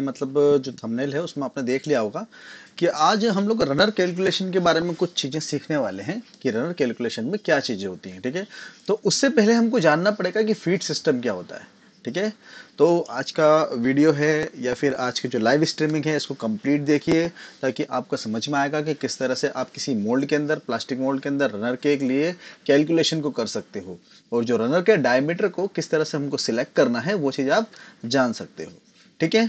मतलब जो थंबनेल है उसमें आपने देख लिया होगा कि आज हम लोग रनर कैलकुलेशन के बारे में कुछ चीज़ें सीखने वाले हैं कि रनर कैलकुलेशन में क्या चीज़ें होती हैं ठीक है तो उससे पहले हमको जानना पड़ेगा कि फीड सिस्टम क्या होता है ठीक है तो आज का वीडियो है या फिर आज की जो लाइव स्ट्रीमिंग है इसको कंप्लीट देखिए ताकि आपको समझ में आएगा कि किस तरह से आप किसी मोल्ड के अंदर प्लास्टिक मोल्ड के अंदर रनर के लिए कैलकुलेशन को कर सकते हो और जो रनर के डायमीटर को किस तरह से हमको सिलेक्ट करना है वो चीज़ आप जान सकते हो ठीक है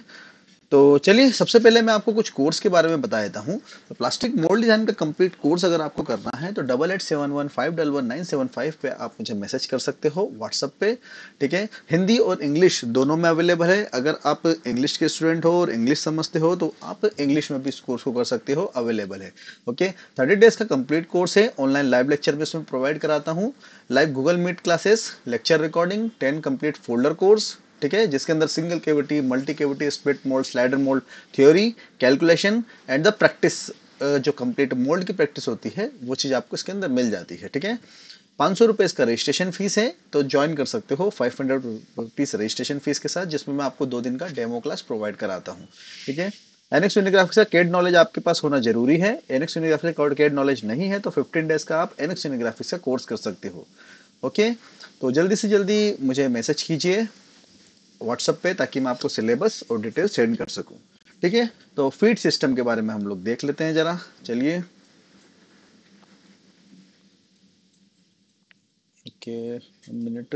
तो चलिए सबसे पहले मैं आपको कुछ कोर्स के बारे में बता देता हूँ तो प्लास्टिक मोल्ड डिजाइन का कंप्लीट कोर्स अगर आपको करना है तो double eight seven one five double one nine seven five पे आप मुझे मैसेज कर सकते हो व्हाट्सअप पे ठीक है हिंदी और इंग्लिश दोनों में अवेलेबल है अगर आप इंग्लिश के स्टूडेंट हो और इंग्लिश समझते हो तो आप इंग्लिश में भी इस कोर्स को कर सकते हो अवेलेबल है ओके थर्टी डेज का कंप्लीट कोर्स है ऑनलाइन लाइव लेक्चर भी इसमें प्रोवाइड कराता हूँ live Google Meet classes lecture recording ten complete folder course ठीक है जिसके अंदर single cavity multi cavity split mould slider mould theory calculation and the practice जो कंप्लीट मोल्ड की प्रैक्टिस होती है वो चीज़ आपको इसके अंदर मिल जाती है ठीक है पाँच सौ रुपये इसका रजिस्ट्रेशन फीस है तो ज्वाइन कर सकते हो five hundred rupees registration fees के साथ जिसमें मैं आपको दो दिन का डेमो क्लास प्रोवाइड कराता हूँ ठीक है एनएक्स यूनिग्राफ का केड नॉलेज आपके पास होना जरूरी है एनएक्स यूनिग्राफी का केड नॉलेज नहीं है तो फिफ्टीन डेज का आप एनएक्स यूनिग्राफिक्स का कोर्स कर सकते हो ओके तो जल्दी से जल्दी मुझे मैसेज कीजिए व्हाट्सएप पे ताकि मैं आपको सिलेबस और डिटेल सेंड कर सकूं ठीक है तो फीड सिस्टम के बारे में हम लोग देख लेते हैं जरा चलिए मिनट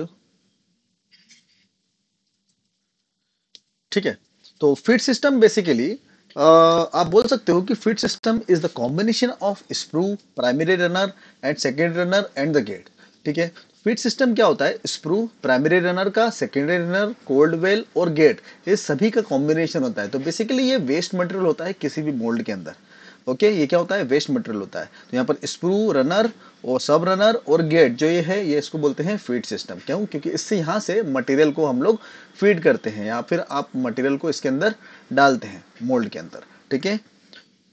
ठीक है तो फीड सिस्टम बेसिकली आप बोल सकते हो कि feed system is the combination of sprue primary runner and secondary runner and the gate ठीक है स्पीड सिस्टम क्या होता है स्प्रू प्राइमरी रनर का सेकेंडरी रनर कोल्ड वेल और गेट ये सभी का कॉम्बिनेशन होता है तो बेसिकली ये वेस्ट मटेरियल होता है किसी भी मोल्ड के अंदर ओके ये क्या होता है वेस्ट मटेरियल होता है तो यहाँ पर स्प्रू रनर और सब रनर और गेट जो ये है ये इसको बोलते हैं फीड सिस्टम क्यों क्योंकि इससे यहाँ से मटेरियल को हम लोग फीड करते हैं या फिर आप मटेरियल को इसके अंदर डालते हैं मोल्ड के अंदर ठीक है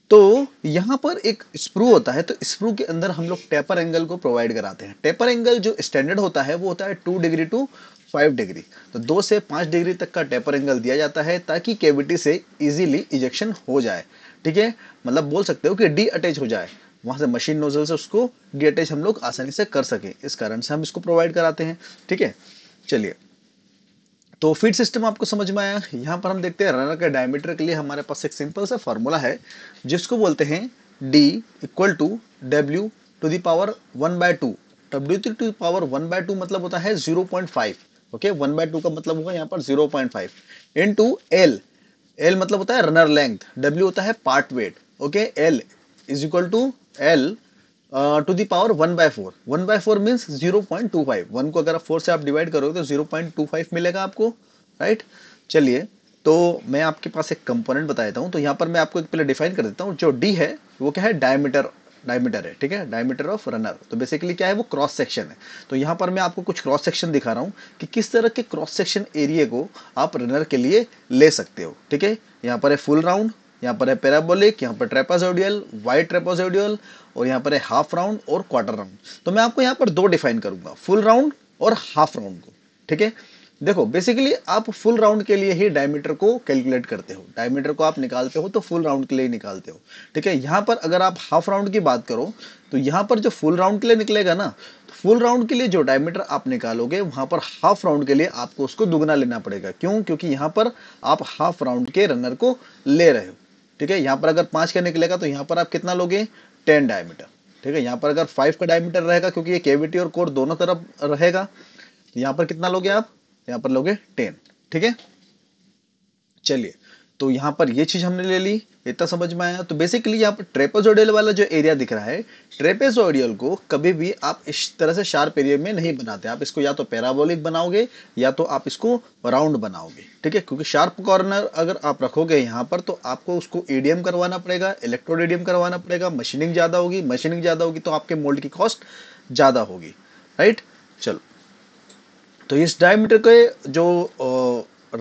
तो यहाँ पर एक स्प्रू होता है तो स्प्रू के अंदर हम लोग टेपर एंगल को प्रोवाइड कराते हैं टेपर एंगल जो स्टैंडर्ड होता है वो होता है two degree to five degree तो दो से पांच डिग्री तक का टेपर एंगल दिया जाता है ताकि केविटी से इजीली इजेक्शन हो जाए ठीक है मतलब बोल सकते हो कि डी अटैच हो जाए वहां से मशीन नोजल से उसको डी अटैच हम लोग आसानी से कर सके इस कारण से हम इसको प्रोवाइड कराते हैं ठीक है चलिए तो फीड सिस्टम आपको समझ में आया यहाँ पर हम देखते हैं रनर के डायमीटर के लिए हमारे पास एक सिंपल सा फॉर्मूला है जिसको बोलते हैं D equal to W to the power one by two W to to power one by two मतलब होता है zero point five okay one by two का मतलब होगा यहाँ पर zero point five into L L मतलब होता है रनर लेंथ डब्ल्यू होता है part weight okay L is equal to L to the power one by four one by four means zero point two five one को अगर आप four से आप डिवाइड करोगे तो जीरो पॉइंट टू फाइव मिलेगा आपको राइट right? चलिए तो मैं आपके पास एक कंपोनेंट बता देता हूँ तो यहाँ पर मैं आपको एक पहले डिफाइन कर देता हूँ जो डी है वो क्या है डायमीटर डायमीटर है ठीक है डायमीटर ऑफ रनर तो बेसिकली क्या है वो क्रॉस सेक्शन है तो यहाँ पर मैं आपको कुछ क्रॉस सेक्शन दिखा रहा हूँ कि किस तरह के क्रॉस सेक्शन एरिए को आप रनर के लिए ले सकते हो ठीक है यहाँ पर है फुल राउंड यहाँ पर है पैराबोलिक यहाँ पर ट्रेपाजोडियल वाइट ट्रेपाजोडियल और यहाँ पर है हाफ राउंड और क्वार्टर राउंड तो मैं आपको यहाँ पर दो डिफाइन करूंगा फुल राउंड और हाफ राउंड को ठीक है देखो बेसिकली आप फुल राउंड के लिए ही डायमीटर को कैलकुलेट करते हो डायमीटर को आप निकालते हो तो फुल राउंड के लिए निकालते हो ठीक है यहाँ पर अगर आप हाफ राउंड की बात करो तो यहाँ पर जो फुल राउंड के लिए निकलेगा ना तो फुल राउंड के लिए जो डायमीटर आप निकालोगे वहां पर हाफ राउंड के लिए आपको उसको दुगना लेना पड़ेगा क्यों क्योंकि यहाँ पर आप हाफ राउंड के रनर को ले रहे हो ठीक है यहाँ पर अगर पांच का निकलेगा तो यहाँ पर आप कितना लोगे टेन डायमीटर ठीक है यहाँ पर अगर फाइव का डायमीटर रहेगा क्योंकि ये केविटी और कोर दोनों तरफ रहेगा यहाँ पर कितना लोगे आप यहाँ पर लोगे टेन ठीक है चलिए तो यहाँ पर ये चीज हमने ले ली इतना समझ में आया तो बेसिकली यहाँ पर ट्रेपेजोडियल वाला जो एरिया दिख रहा है ट्रेपेजोडियल को कभी भी आप इस तरह से शार्प एरिया में नहीं बनाते आप इसको या तो पैराबोलिक बनाओगे या तो आप इसको राउंड बनाओगे ठीक है क्योंकि शार्प कॉर्नर अगर आप रखोगे यहाँ पर तो आपको उसको एडीएम करवाना पड़ेगा इलेक्ट्रोड एडीएम करवाना पड़ेगा मशीनिंग ज़्यादा होगी मशीनिंग ज़्यादा होगी तो आपके मोल्ड की कॉस्ट ज़्यादा होगी राइट चलो तो इस डायमीटर के जो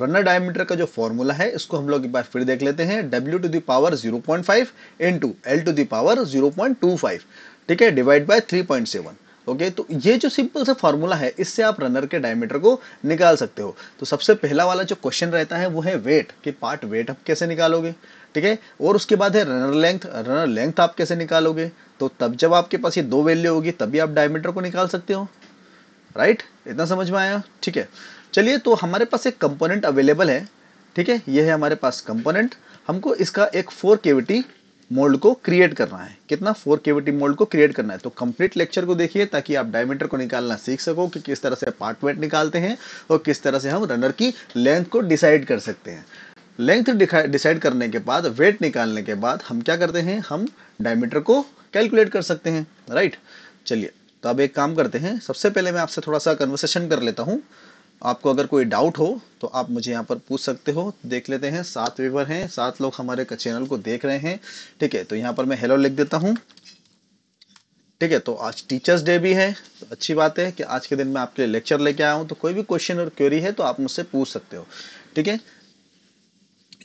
रनर डायमीटर का जो फॉर्मूला है इसको हम लोग एक बार फिर देख लेते हैं W to the power zero point five into L to the power zero point two five ठीक है divide by three point seven okay तो ये जो सिंपल सा फॉर्मूला है इससे आप रनर के डायमीटर को निकाल सकते हो तो सबसे पहला वाला जो क्वेश्चन रहता है वो है वेट कि पार्ट वेट आप कैसे निकालोगे ठीक है और उसके बाद है रनर लेंथ रनर लेंथ आप कैसे निकालोगे तो तब जब आपके पास ये दो वैल्यू होगी तभी आप डायमीटर को निकाल सकते हो राइट right? इतना समझ में आया ठीक है चलिए तो हमारे पास एक कंपोनेंट अवेलेबल है ठीक है ये है हमारे पास कंपोनेंट हमको इसका एक फोर केविटी मोल्ड को क्रिएट करना है कितना फोर केविटी मोल्ड को क्रिएट करना है तो कंप्लीट लेक्चर को देखिए ताकि आप डायमीटर को निकालना सीख सको कि किस तरह से पार्ट वेट निकालते हैं और किस तरह से हम रनर की लेंथ को डिसाइड कर सकते हैं लेंथ डिसाइड करने के बाद वेट निकालने के बाद हम क्या करते हैं हम डायमीटर को कैलकुलेट कर सकते हैं राइट चलिए तो अब एक काम करते हैं सबसे पहले मैं आपसे थोड़ा सा कन्वर्सेशन कर लेता हूँ आपको अगर कोई डाउट हो तो आप मुझे यहाँ पर पूछ सकते हो देख लेते हैं सात व्यूवर हैं सात लोग हमारे चैनल को देख रहे हैं ठीक है तो यहाँ पर मैं हेलो लिख देता हूँ ठीक है तो आज टीचर्स डे भी है तो अच्छी बात है कि आज के दिन मैं आपके लिए लेक्चर लेके आया हूँ तो कोई भी क्वेश्चन और क्वेरी है तो आप मुझसे पूछ सकते हो ठीक है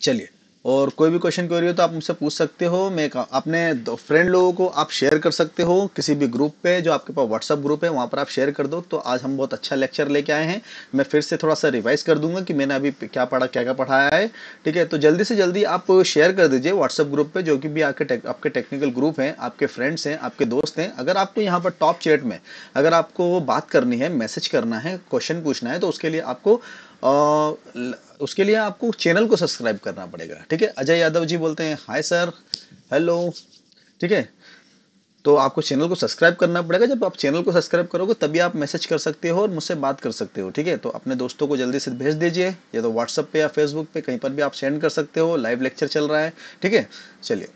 चलिए और कोई भी क्वेश्चन क्वेरी हो तो आप मुझसे पूछ सकते हो मैं अपने फ्रेंड लोगों को आप शेयर कर सकते हो किसी भी ग्रुप पे जो आपके पास व्हाट्सअप ग्रुप है वहाँ पर आप शेयर कर दो तो आज हम बहुत अच्छा लेक्चर लेके आए हैं मैं फिर से थोड़ा सा रिवाइज कर दूंगा कि मैंने अभी क्या पढ़ा क्या क्या पढ़ाया है ठीक है तो जल्दी से जल्दी आप शेयर कर दीजिए व्हाट्सअप ग्रुप पर जो कि भी आपके टेक, आपके टेक्निकल ग्रुप हैं आपके फ्रेंड्स हैं आपके दोस्त हैं अगर आपको यहाँ पर टॉप चैट में अगर आपको बात करनी है मैसेज करना है क्वेश्चन पूछना है तो उसके लिए आपको उसके लिए आपको चैनल को सब्सक्राइब करना पड़ेगा ठीक है अजय यादव जी बोलते हैं हाय सर हेलो ठीक है तो आपको चैनल को सब्सक्राइब करना पड़ेगा जब आप चैनल को सब्सक्राइब करोगे तभी आप मैसेज कर सकते हो और मुझसे बात कर सकते हो ठीक है तो अपने दोस्तों को जल्दी से भेज दीजिए या तो व्हाट्सअप पे या फेसबुक पे कहीं पर भी आप सेंड कर सकते हो लाइव लेक्चर चल रहा है ठीक है चलिए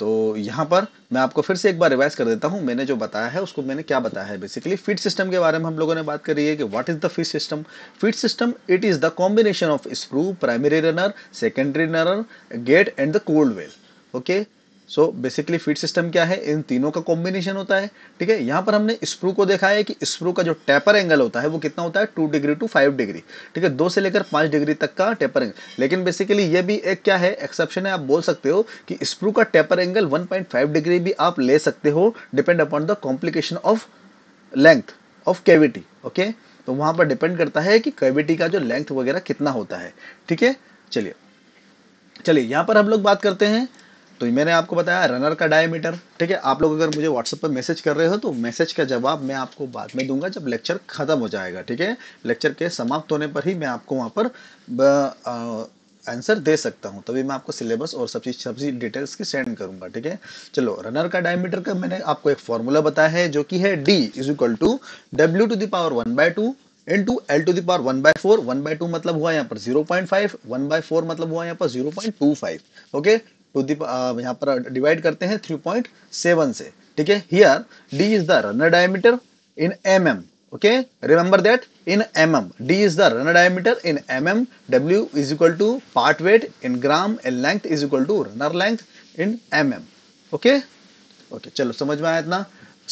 तो यहाँ पर मैं आपको फिर से एक बार रिवाइज कर देता हूँ मैंने जो बताया है उसको मैंने क्या बताया है बेसिकली फीड सिस्टम के बारे में हम लोगों ने बात करी है कि what is the feed system feed system it is the combination of screw primary runner secondary runner gate and the cold well okay so basically feed system क्या है इन तीनों का कॉम्बिनेशन होता है ठीक है यहाँ पर हमने स्प्रू को देखा है कि स्प्रू का जो टेपर एंगल होता है वो कितना होता है two degree to five degree ठीक है दो से लेकर पांच डिग्री तक का टेपर एंगल लेकिन बेसिकली ये भी एक क्या है एक्सेप्शन है आप बोल सकते हो कि स्प्रू का टेपर एंगल वन डिग्री भी आप ले सकते हो depend upon the complication of length of cavity okay तो वहां पर डिपेंड करता है कि कैविटी का जो लेंथ वगैरह कितना होता है ठीक है चलिए चलिए यहाँ पर हम लोग बात करते हैं तो मैंने आपको बताया रनर का डायमीटर ठीक है आप लोग अगर मुझे व्हाट्सएप पर मैसेज कर रहे हो तो मैसेज का जवाब मैं आपको बाद में दूंगा जब लेक्चर खत्म हो जाएगा ठीक है लेक्चर के समाप्त होने पर ही मैं आपको वहाँ पर आंसर दे सकता हूँ तभी मैं आपको सिलेबस और सब चीज सब डिटेल्स की सेंड करूंगा ठीक है चलो रनर का डायमीटर का मैंने आपको एक फॉर्मूला बताया है जो कि है D is equal to W to the power one by two into L to the power one by four one by two मतलब हुआ यहाँ पर zero point five one by four मतलब हुआ यहाँ पर zero point two five okay to the यहाँ पर डिवाइड करते हैं थ्री पॉइंट सेवन से ठीक है here D is the runner diameter in M M okay remember that in M M D is the runner diameter in M M W is equal to part weight in gram and length is equal to runner length in M M okay okay चलो समझ में आया इतना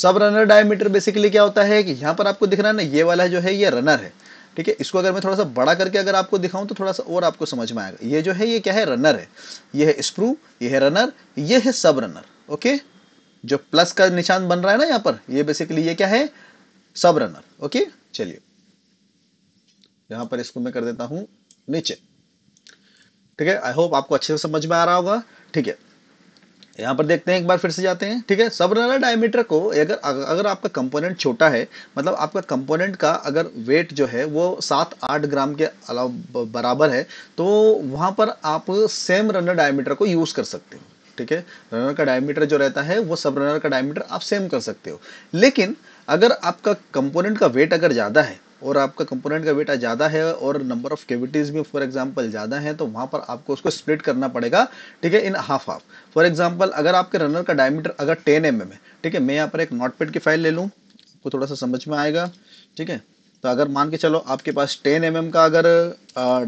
सब runner diameter basically क्या होता है कि यहाँ पर आपको दिख रहा है ना ये वाला जो है ये रनर है ठीक है इसको अगर मैं थोड़ा सा बड़ा करके अगर आपको दिखाऊं तो थोड़ा सा और आपको समझ में आएगा ये जो है ये क्या है रनर है ये है स्प्रू ये है रनर ये है सब रनर ओके जो प्लस का निशान बन रहा है ना यहाँ पर ये बेसिकली ये क्या है सब रनर ओके चलिए यहां पर इसको मैं कर देता हूं नीचे ठीक है आई होप आपको अच्छे से समझ में आ रहा होगा ठीक है यहाँ पर देखते हैं एक बार फिर से जाते हैं ठीक है सबरनर डायमीटर को अगर अगर आपका कंपोनेंट छोटा है मतलब आपका कंपोनेंट का अगर वेट जो है वो सात आठ ग्राम के अलावा बराबर है तो वहाँ पर आप सेम रनर डायमीटर को यूज़ कर सकते हो ठीक है रनर का डायमीटर जो रहता है वो सब रनर का डायमीटर आप सेम कर सकते हो लेकिन अगर आपका कंपोनेंट का वेट अगर ज़्यादा है और आपका कंपोनेंट का वेट ज़्यादा है और नंबर ऑफ कैविटीज़ भी फॉर एग्जांपल ज़्यादा है तो वहाँ पर आपको उसको स्प्लिट करना पड़ेगा ठीक है in half half for example अगर आपके रनर का डायमीटर अगर टेन एम mm है ठीक है मैं यहाँ पर एक नोटपेड की फाइल ले लूँ आपको थोड़ा सा समझ में आएगा ठीक है तो अगर मान के चलो आपके पास 10 एम mm का अगर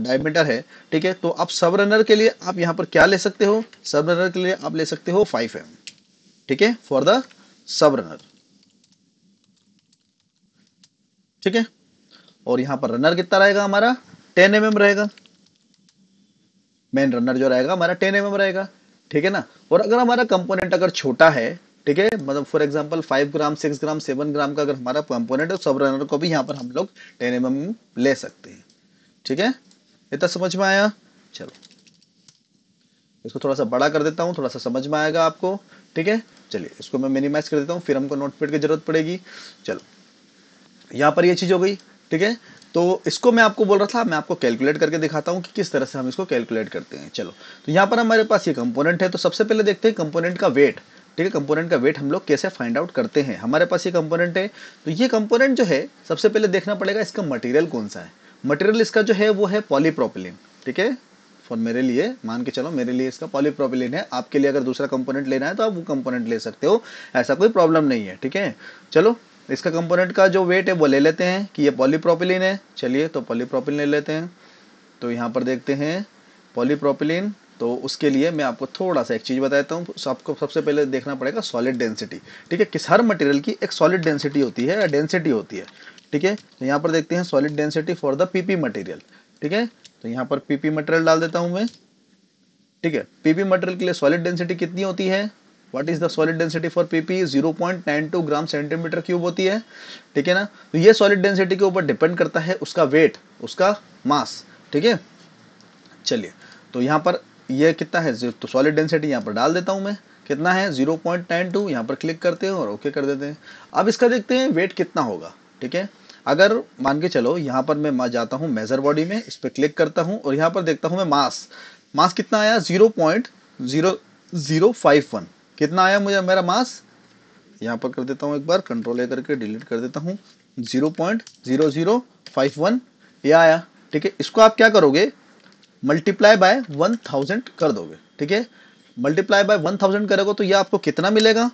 डायमीटर है ठीक है तो आप सब रनर के लिए आप यहाँ पर क्या ले सकते हो सब रनर के लिए आप ले सकते हो 5 एम ठीक है फॉर द सब रनर ठीक है और यहाँ पर रनर कितना रहेगा हमारा 10 एम mm रहेगा मेन रनर जो रहेगा हमारा 10 एम mm रहेगा ठीक है ना और अगर हमारा कंपोनेंट अगर छोटा है ठीक है मतलब for example five gram six gram seven gram का अगर हमारा कंपोनेंट है सब तो रनर को भी यहाँ पर हम लोग टेन एम mm ले सकते हैं ठीक है इतना समझ में आया चलो इसको थोड़ा सा बड़ा कर देता हूँ थोड़ा सा समझ में आएगा आपको ठीक है चलिए इसको मैं मिनिमाइज कर देता हूँ फिर हमको नोटपेड की जरूरत पड़ेगी चलो यहाँ पर ये चीज हो गई ठीक है तो इसको मैं आपको बोल रहा था मैं आपको कैलकुलेट करके दिखाता हूँ कि किस तरह से हम इसको कैलकुलेट करते हैं चलो तो यहाँ पर हमारे पास ये कंपोनेंट है तो सबसे पहले देखते हैं कंपोनेंट का वेट ठीक है कंपोनेंट का वेट हम लोग कैसे फाइंड आउट करते हैं हमारे पास ये कंपोनेंट है तो ये कंपोनेंट जो है सबसे पहले देखना पड़ेगा इसका मटेरियल कौन सा है मटेरियल इसका जो है वो है पॉलीप्रोपिलिन ठीक है फॉर मेरे लिए मान के चलो मेरे लिए इसका पॉलीप्रोपिलिन है आपके लिए अगर दूसरा कंपोनेंट लेना है तो आप वो कंपोनेंट ले सकते हो ऐसा कोई प्रॉब्लम नहीं है ठीक है चलो इसका कंपोनेंट का जो वेट है वो ले लेते हैं कि ये पॉलीप्रोपिलीन है चलिए तो पॉलीप्रोपिलीन ले लेते हैं तो यहाँ पर देखते हैं पॉलीप्रोपिलीन तो उसके लिए मैं आपको थोड़ा सा एक चीज़ बताता हूँ आपको सबसे पहले देखना पड़ेगा सॉलिड डेंसिटी ठीक है किस हर मटेरियल की एक सॉलिड डेंसिटी होती है डेंसिटी होती है ठीक है तो यहाँ पर देखते हैं solid density for the PP material ठीक है तो यहाँ पर पीपी मटेरियल डाल देता हूँ मैं ठीक है पीपी मटेरियल के लिए सॉलिड डेंसिटी कितनी होती है what is the solid density for PP 0.92 gram centimetre cube होती है ठीक है ना तो ये सॉलिड डेंसिटी के ऊपर डिपेंड करता है उसका वेट उसका मास ठीक है चलिए तो यहाँ पर ये कितना है तो सॉलिड डेंसिटी यहाँ पर डाल देता हूँ मैं कितना है 0.92 पॉइंट यहाँ पर क्लिक करते हैं और ओके कर देते हैं अब इसका देखते हैं वेट कितना होगा ठीक है अगर मान के चलो यहाँ पर मैं जाता हूँ मेजर बॉडी में इस पर क्लिक करता हूँ और यहाँ पर देखता हूँ मैं मास मास कितना आया zero point zero zero five one कितना आया मुझे मेरा मास यहाँ पर कर देता हूँ एक बार कंट्रोल ए करके डिलीट कर देता हूँ zero point zero zero five one ये आया ठीक है इसको आप क्या करोगे मल्टीप्लाई बाय वन थाउजेंड कर दोगे ठीक है मल्टीप्लाई बाय वन थाउजेंड करोगे तो ये आपको कितना मिलेगा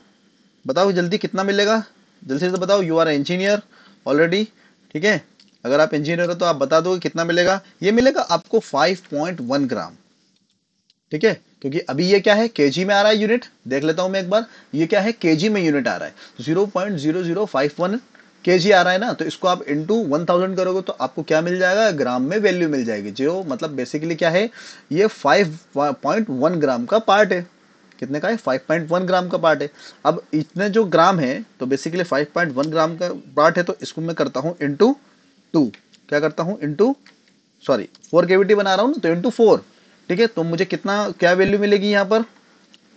बताओ जल्दी कितना मिलेगा जल्दी से बताओ यू आर इंजीनियर ऑलरेडी ठीक है अगर आप इंजीनियर हो तो आप बता दोगे कितना मिलेगा ये मिलेगा आपको 5.1 ग्राम ठीक है क्योंकि अभी ये क्या है केजी में आ रहा है यूनिट देख लेता हूं मैं एक बार ये क्या है केजी में यूनिट आ रहा है zero point zero zero five one के आ रहा है ना तो इसको आप इंटू वन थाउजेंड करोगे तो आपको क्या मिल जाएगा ग्राम में वैल्यू मिल जाएगी जो मतलब बेसिकली क्या है ये फाइव पॉइंट वन ग्राम का पार्ट है कितने का है 5.1 ग्राम का पार्ट है अब इतने जो ग्राम है तो बेसिकली 5.1 ग्राम का पार्ट है तो इसको मैं करता हूँ इंटू टू क्या करता हूँ इंटू सॉरी फोर केविटी बना रहा हूँ ना तो इंटू फोर ठीक है तो मुझे कितना क्या वैल्यू मिलेगी यहाँ पर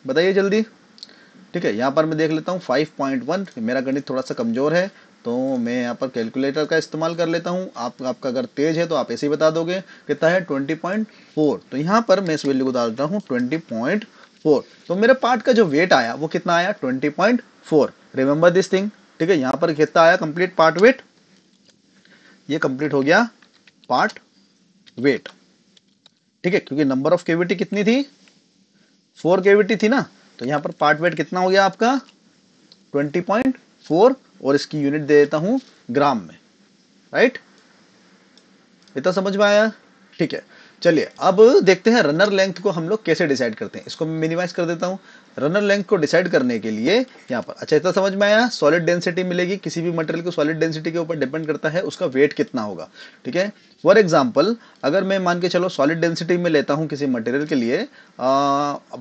बताइए जल्दी ठीक है यहाँ पर मैं देख लेता हूँ 5.1 मेरा गणित थोड़ा सा कमज़ोर है तो मैं यहाँ पर कैलकुलेटर का इस्तेमाल कर लेता हूँ आप आपका अगर तेज है तो आप ऐसे ही बता दोगे कितना है 20.4 तो यहाँ पर मैं इस वैल्यू को डाल देता हूँ 20.4 तो मेरे पार्ट का जो वेट आया वो कितना आया 20.4 रिमेंबर दिस थिंग ठीक है यहाँ पर कितना आया कंप्लीट पार्ट वेट ये कंप्लीट हो गया पार्ट वेट ठीक है क्योंकि नंबर ऑफ केविटी कितनी थी फोर केविटी थी ना तो यहाँ पर पार्ट वेट कितना हो गया आपका ट्वेंटी पॉइंट फोर और इसकी यूनिट दे देता हूं ग्राम में राइट इतना समझ में आया ठीक है चलिए अब देखते हैं रनर लेंथ को हम लोग कैसे डिसाइड करते हैं इसको मैं मिनिमाइज कर देता हूं रनर लेंथ को डिसाइड करने के लिए यहाँ पर अच्छा इतना समझ में आया सॉलिड डेंसिटी मिलेगी किसी भी मटेरियल को सॉलिड डेंसिटी के ऊपर डिपेंड करता है उसका वेट कितना होगा ठीक है फॉर एग्जाम्पल अगर मैं मान के चलो सॉलिड डेंसिटी में लेता हूँ किसी मटेरियल के लिए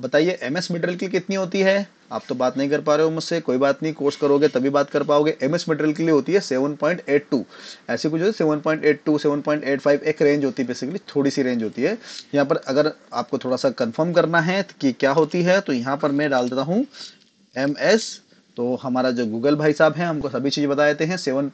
बताइए एम एस मटेरियल की कितनी होती है आप तो बात नहीं कर पा रहे हो मुझसे कोई बात नहीं कोर्स करोगे तभी बात कर पाओगे एम एस मटेरियल के लिए होती है सेवन पॉइंट एट टू ऐसी कुछ होती है seven point eight to seven point eight five एक रेंज होती है बेसिकली थोड़ी सी रेंज होती है यहाँ पर अगर आपको थोड़ा सा कन्फर्म करना है कि क्या होती है तो यहाँ पर मैं डाल देता हूँ एम एस तो हमारा जो गूगल भाई साहब है हमको सभी चीज़ बता देते हैं सेवन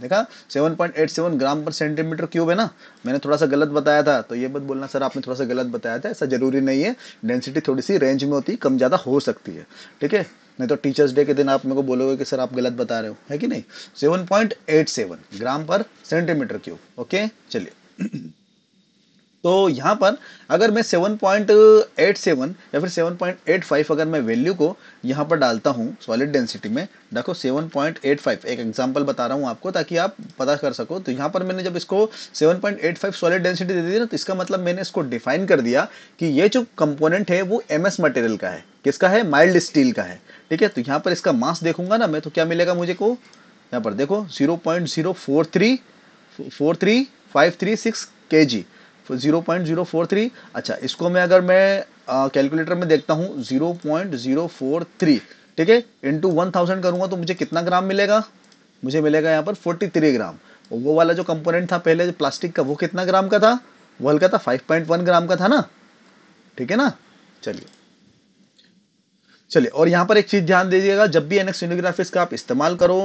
देखा seven point eight seven gram per centimetre cube है ना मैंने थोड़ा सा गलत बताया था तो ये बात बोलना सर आपने थोड़ा सा गलत बताया था ऐसा ज़रूरी नहीं है डेंसिटी थोड़ी सी रेंज में होती कम ज़्यादा हो सकती है ठीक है नहीं तो टीचर्स डे के दिन आप मेरे को बोलोगे कि सर आप गलत बता रहे हो है कि नहीं seven gram per centimetre cube okay चलिए तो यहाँ पर अगर मैं 7.87 या फिर 7.85 अगर मैं वैल्यू को यहाँ पर डालता हूँ सॉलिड डेंसिटी में देखो 7.85 एक एग्जांपल बता रहा हूँ आपको ताकि आप पता कर सको तो यहाँ पर मैंने जब इसको 7.85 सॉलिड डेंसिटी दे दी ना तो इसका मतलब मैंने इसको डिफाइन कर दिया कि ये जो कंपोनेंट है वो एम मटेरियल का है किसका है माइल्ड स्टील का है ठीक है तो यहाँ पर इसका मास देखूंगा ना मैं तो क्या मिलेगा मुझे को यहाँ पर देखो zero point zero four three four three five three six K G zero point zero four three अच्छा इसको मैं अगर मैं कैलकुलेटर में देखता हूं zero point zero four three ठीक है इंटू वन थाउजेंड करूंगा तो मुझे कितना ग्राम मिलेगा मुझे मिलेगा यहाँ पर फोर्टी थ्री ग्राम वो वाला जो कंपोनेंट था पहले जो प्लास्टिक का वो कितना ग्राम का था वो हल्का था फाइव पॉइंट वन ग्राम का था ना ठीक है ना चलिए चलिए और यहाँ पर एक चीज ध्यान दीजिएगा जब भी एनएक्स यूनिग्राफिक्स का आप इस्तेमाल करो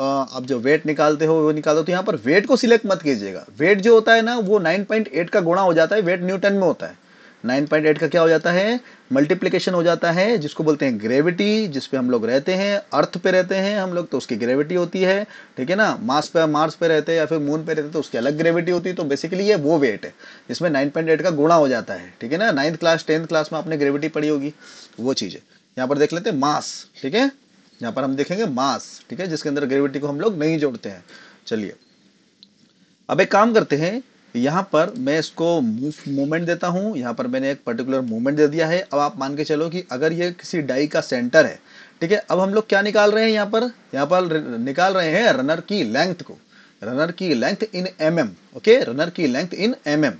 आप जो वेट निकालते हो वो निकालो तो यहाँ पर वेट को सिलेक्ट मत कीजिएगा वेट जो होता है ना वो 9.8 का गुणा हो जाता है वेट न्यूटन में होता है 9.8 का क्या हो जाता है मल्टीप्लीकेशन हो जाता है जिसको बोलते हैं ग्रेविटी जिसपे हम लोग रहते हैं अर्थ पे रहते हैं हम लोग तो उसकी ग्रेविटी होती है ठीक है ना मार्स पे मार्स पे रहते हैं या फिर मून पे रहते हैं तो उसकी अलग ग्रेविटी होती है तो बेसिकली ये वो वेट है जिसमें 9.8 का गुणा हो जाता है ठीक है ना नाइन्थ क्लास टेंथ क्लास में आपने ग्रेविटी पढ़ी होगी वो चीज़ है यहाँ पर देख लेते हैं मास ठीक है यहाँ पर हम देखेंगे मास ठीक है जिसके अंदर ग्रेविटी को हम लोग नहीं जोड़ते हैं चलिए अब एक काम करते हैं यहाँ पर मैं इसको मूवमेंट देता हूँ यहाँ पर मैंने एक पर्टिकुलर मूवमेंट दे दिया है अब आप मान के चलो कि अगर ये किसी डाई का सेंटर है ठीक है अब हम लोग क्या निकाल रहे हैं यहाँ पर यहाँ पर निकाल रहे हैं रनर की लेंथ को रनर की length in M M okay runner की लेंथ इन एम एम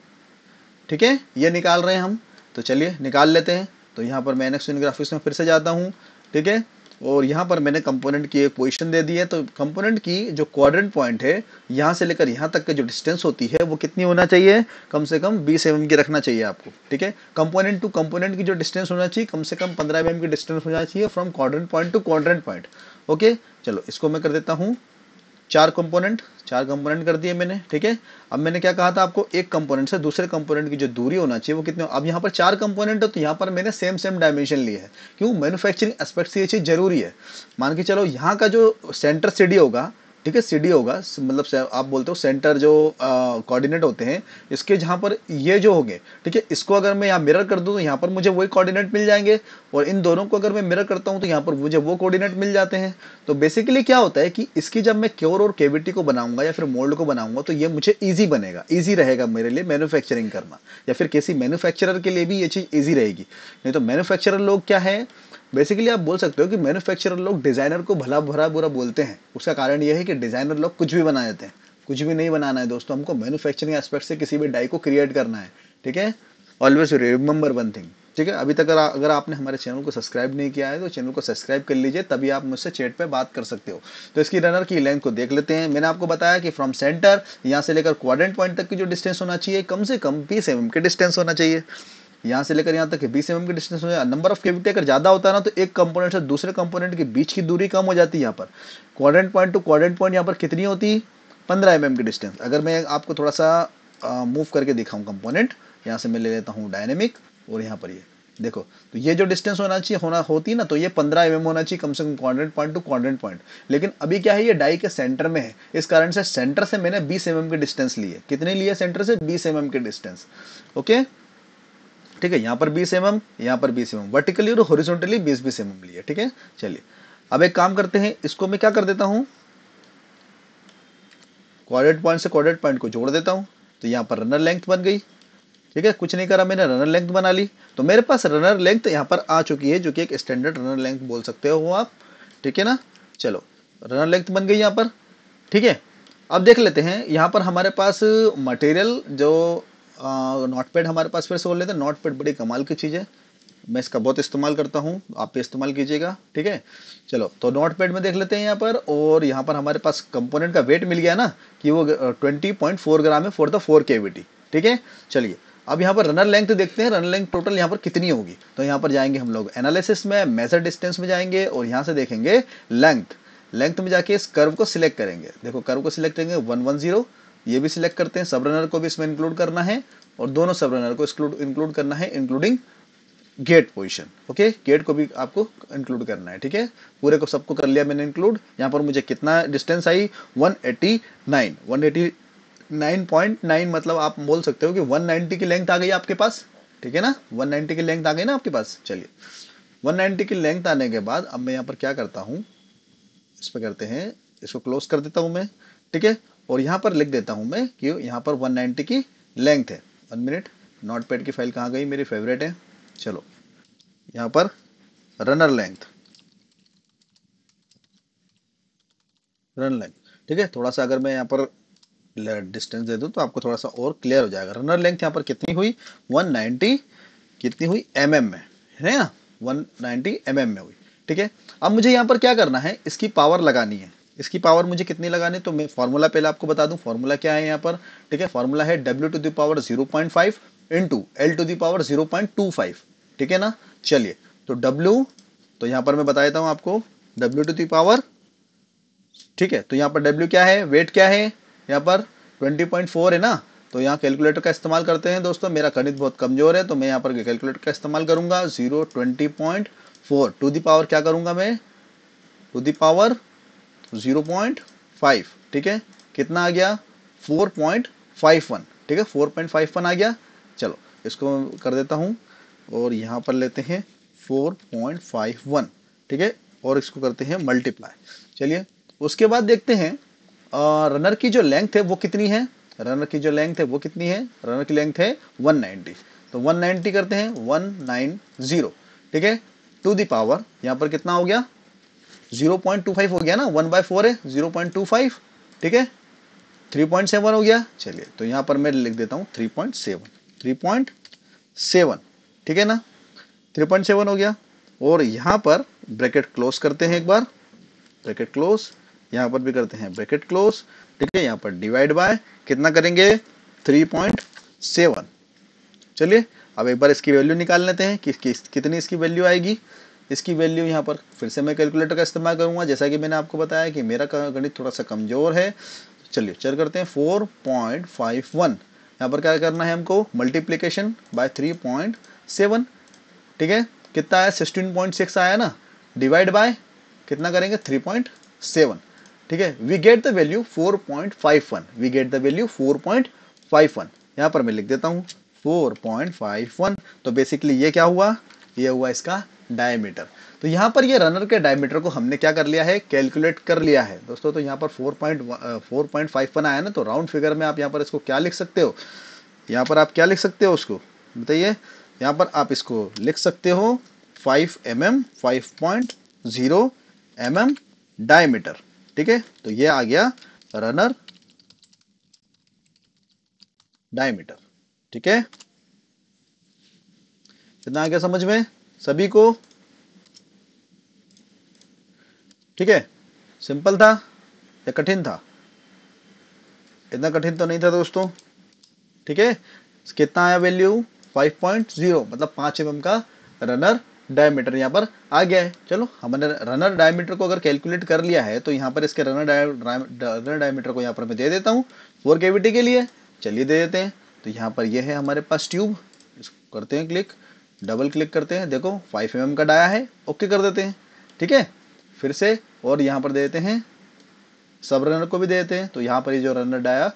ठीक है ये निकाल रहे हैं हम तो चलिए निकाल लेते हैं तो यहाँ पर मैं एनेक्सन ग्राफिक्स में फिर से जाता हूँ ठीक है और यहाँ पर मैंने कंपोनेंट की एक पोजीशन दे दी है तो कंपोनेंट की जो क्वाड्रेंट पॉइंट है यहाँ से लेकर यहाँ तक की जो डिस्टेंस होती है वो कितनी होना चाहिए कम से कम बीस एम की रखना चाहिए आपको ठीक है कंपोनेंट टू कंपोनेंट की जो डिस्टेंस होना चाहिए कम से कम पंद्रह एम की डिस्टेंस होना चाहिए from quadrant point to quadrant point okay चलो इसको मैं कर देता हूँ चार कंपोनेंट चार कंपोनेंट कर दिए मैंने ठीक है अब मैंने क्या कहा था आपको एक कंपोनेंट से दूसरे कंपोनेंट की जो दूरी होना चाहिए वो कितने अब यहाँ पर चार कंपोनेंट है तो यहाँ पर मैंने सेम सेम डायमेंशन लिया है क्यों मैन्युफैक्चरिंग एस्पेक्ट से ये चीज़ जरूरी है मान के चलो यहाँ का जो सेंटर सिटी होगा ठीक है सीडी होगा मतलब आप बोलते हो सेंटर जो कोऑर्डिनेट होते हैं इसके जहाँ पर ये जो होंगे ठीक है इसको अगर मैं यहाँ मिरर कर दूँ तो यहाँ पर मुझे वही कोऑर्डिनेट मिल जाएंगे और इन दोनों को अगर मैं मिरर करता हूँ तो यहाँ पर मुझे वो कोऑर्डिनेट मिल जाते हैं तो बेसिकली क्या होता है कि इसकी जब मैं क्योर और केविटी को बनाऊंगा या फिर मोल्ड को बनाऊंगा तो ये मुझे ईजी बनेगा ईजी रहेगा मेरे लिए मैनुफैक्चरिंग करना या फिर किसी मैन्युफैक्चरर के लिए भी ये चीज़ ईजी रहेगी नहीं तो मैन्युफैक्चरर लोग क्या है बेसिकली आप बोल सकते हो कि मैन्युफैक्चरर लोग डिज़ाइनर को भला भरा बुरा बोलते हैं उसका कारण यह है कि डिज़ाइनर लोग कुछ भी बना देते हैं कुछ भी नहीं बनाना है दोस्तों हमको मैन्युफैक्चरिंग एस्पेक्ट से किसी भी डाई को क्रिएट करना है ठीक है ऑलवेज रिमेंबर वन थिंग ठीक है अभी तक अगर आपने हमारे चैनल को सब्सक्राइब नहीं किया है तो चैनल को सब्सक्राइब कर लीजिए तभी आप मुझसे चैट पे बात कर सकते हो तो इसकी रनर की लेंथ को देख लेते हैं मैंने आपको बताया कि फ्रॉम सेंटर यहाँ से लेकर क्वाड्रेंट पॉइंट तक की जो डिस्टेंस होना चाहिए कम से कम बीस एम के डिस्टेंस होना चाहिए यहाँ से लेकर यहाँ तक बीस एम के डिस्टेंस में नंबर ऑफ केविटी अगर ज़्यादा होता है ना तो एक कंपोनेंट से दूसरे कंपोनेंट के बीच की दूरी कम हो जाती है यहाँ पर quadrant point to quadrant point यहाँ पर कितनी होती पंद्रह एम की डिस्टेंस अगर मैं आपको थोड़ा सा मूव करके दिखाऊँ कंपोनेंट यहाँ से मैं ले लेता हूँ डायनेमिक और यहाँ पर ये देखो तो ये जो डिस्टेंस होना चाहिए होना होती ना तो ये 15 एम mm होना चाहिए कम से कम quadrant point to quadrant point लेकिन अभी क्या है ये डाई के सेंटर में है इस कारण से सेंटर से मैंने 20 एम mm की डिस्टेंस लिए कितने लिए सेंटर से 20 एम mm की डिस्टेंस ओके ठीक है यहाँ पर बीस एम एम यहाँ पर बीस एम एम वर्टिकली और हॉरिजोनटली बीस बीस एम एम लिया ठीक है चलिए अब एक काम करते हैं इसको मैं क्या कर देता हूँ क्वाड्रेट पॉइंट से क्वाड्रेट पॉइंट को जोड़ देता हूँ तो यहाँ पर रनर लेंथ बन गई ठीक है कुछ नहीं करा मैंने रनर लेंथ बना ली तो मेरे पास रनर लेंथ यहाँ पर आ चुकी है जो कि एक स्टैंडर्ड रनर लेंथ बोल सकते हो आप ठीक है ना चलो रनर लेंथ बन गई यहाँ पर ठीक है अब देख लेते हैं यहाँ पर हमारे पास मटेरियल जो नोटपैड हमारे पास फिर से बोल लेते हैं नोटपैड बड़ी कमाल की चीज़ है मैं इसका बहुत इस्तेमाल करता हूँ आप भी इस्तेमाल कीजिएगा ठीक है चलो तो नॉट पैड में देख लेते हैं यहाँ पर और यहाँ पर हमारे पास कंपोनेंट का वेट मिल गया ना कि वो 20.4 ग्राम है फॉर द फोर केविटी ठीक है चलिए अब यहाँ पर रनर लेंथ देखते हैं रनर लेंथ टोटल यहाँ पर कितनी होगी तो यहाँ पर जाएंगे हम लोग एनालिसिस में मेजर डिस्टेंस में जाएंगे और यहाँ से देखेंगे लेंथ लेंथ में जाके इस कर्व को सिलेक्ट करेंगे देखो कर्व को सिलेक्ट करेंगे वन वन जीरो ये भी सिलेक्ट करते हैं सब रनर को भी इसमें इंक्लूड करना है और दोनों सब रनर को इंक्लूड करना है including gate position okay gate को भी आपको इंक्लूड करना है ठीक है पूरे को सबको कर लिया मैंने इंक्लूड यहाँ पर मुझे कितना डिस्टेंस आई 189 189.9 मतलब आप बोल सकते हो कि 190 की लेंथ आ गई आपके पास ठीक है ना 190 की लेंथ आ गई ना आपके पास चलिए 190 की लेंथ आने के बाद अब मैं यहाँ पर क्या करता हूँ इस पर करते हैं इसको क्लोज कर देता हूँ मैं ठीक है और यहां पर लिख देता हूं मैं कि यहां पर 190 की लेंथ है वन मिनट नोट पैड की फाइल कहां गई मेरी फेवरेट है चलो यहां पर रनर लेंथ रन लेंथ ठीक है थोड़ा सा अगर मैं यहां पर डिस्टेंस दे दू तो आपको थोड़ा सा और क्लियर हो जाएगा रनर लेंथ यहां पर कितनी हुई 190 कितनी हुई एम mm में है ना 190 एम mm में हुई ठीक है अब मुझे यहां पर क्या करना है इसकी पावर लगानी है इसकी पावर मुझे कितनी लगानी तो मैं फॉर्मूला पहले आपको बता दूं फॉर्मूला क्या है यहाँ पर ठीक है फॉर्मूला है W to the power zero point five into L to the power zero point two five ठीक है ना चलिए तो डब्ल्यू तो यहाँ पर मैं बता देता हूँ आपको डब्ल्यू टू दावर ठीक है तो यहाँ पर डब्ल्यू क्या है वेट क्या है यहाँ पर ट्वेंटी पॉइंट फोर है ना तो यहाँ कैलकुलेटर का इस्तेमाल करते हैं दोस्तों मेरा गणित बहुत कमजोर है तो मैं यहाँ पर कैलकुलेटर का इस्तेमाल करूंगा zero twenty point four to the power क्या करूंगा मैं to the power zero point five ठीक है कितना आ गया फोर पॉइंट फाइव वन ठीक है फोर पॉइंट फाइव वन आ गया चलो इसको कर देता हूं और यहां पर लेते हैं फोर पॉइंट फाइव वन ठीक है और इसको करते हैं मल्टीप्लाई चलिए उसके बाद देखते हैं रनर की जो लेंथ है वो कितनी है रनर की जो लेंथ है वो कितनी है रनर की लेंथ है 190 तो 190 करते हैं 190 ठीक है टू दी पावर यहाँ पर कितना हो गया जीरो पॉइंट टू फाइव हो गया ना वन बाय फोर है जीरो पॉइंट टू फाइव ठीक है थ्री पॉइंट सेवन हो गया चलिए तो यहां पर मैं लिख देता हूं three point seven three point seven ठीक है ना थ्री पॉइंट सेवन हो गया और यहां पर ब्रैकेट क्लोज करते हैं एक बार ब्रैकेट क्लोज यहां पर भी करते हैं ब्रैकेट क्लोज ठीक है यहां पर डिवाइड बाय कितना करेंगे थ्री पॉइंट सेवन चलिए अब एक बार इसकी वैल्यू निकाल लेते हैं कि, कि, कितनी इसकी वैल्यू आएगी इसकी वैल्यू यहाँ पर फिर से मैं कैलकुलेटर का इस्तेमाल करूँगा जैसा कि मैंने आपको बताया कि मेरा गणित थोड़ा सा कमज़ोर है चलिए चल करते हैं फोर पॉइंट फाइव वन यहाँ पर क्या करना है हमको multiplication by three point seven ठीक है कितना आया सिक्सटीन पॉइंट सिक्स आया ना डिवाइड बाय कितना करेंगे थ्री पॉइंट सेवन ठीक है we get the value four point five one we get the value four point five one यहाँ पर मैं लिख देता हूँ फोर पॉइंट फाइव वन तो बेसिकली ये क्या हुआ ये हुआ इसका डायमीटर तो यहाँ पर ये रनर के डायमीटर को हमने क्या कर लिया है कैलकुलेट कर लिया है दोस्तों तो यहाँ पर four point four point five आया ना तो राउंड फिगर में आप यहाँ पर इसको क्या लिख सकते हो यहाँ पर आप क्या लिख सकते हो उसको बताइए यहाँ पर आप इसको लिख सकते हो five m m five point zero m m diameter ठीक है तो ये आ गया रनर डायमीटर ठीक है कितना आ गया समझ में सभी को ठीक है सिंपल था या कठिन था इतना कठिन तो नहीं था दोस्तों ठीक है कितना आया वैल्यू 5.0 मतलब 5 एम का रनर डायमीटर यहाँ पर आ गया है चलो हमने रनर डायमीटर को अगर कैलकुलेट कर लिया है तो यहां पर इसके रनर रनर डायमीटर को यहाँ पर मैं दे देता हूँ फोर केविटी के लिए चलिए दे देते हैं तो यहां पर यह है हमारे पास ट्यूब इसको करते हैं क्लिक डबल क्लिक करते हैं देखो फाइव एम mm का डाया है ओके कर देते हैं ठीक है फिर से और यहाँ पर देते हैं सब रनर को भी देते हैं तो यहाँ पर ये जो रनर डाया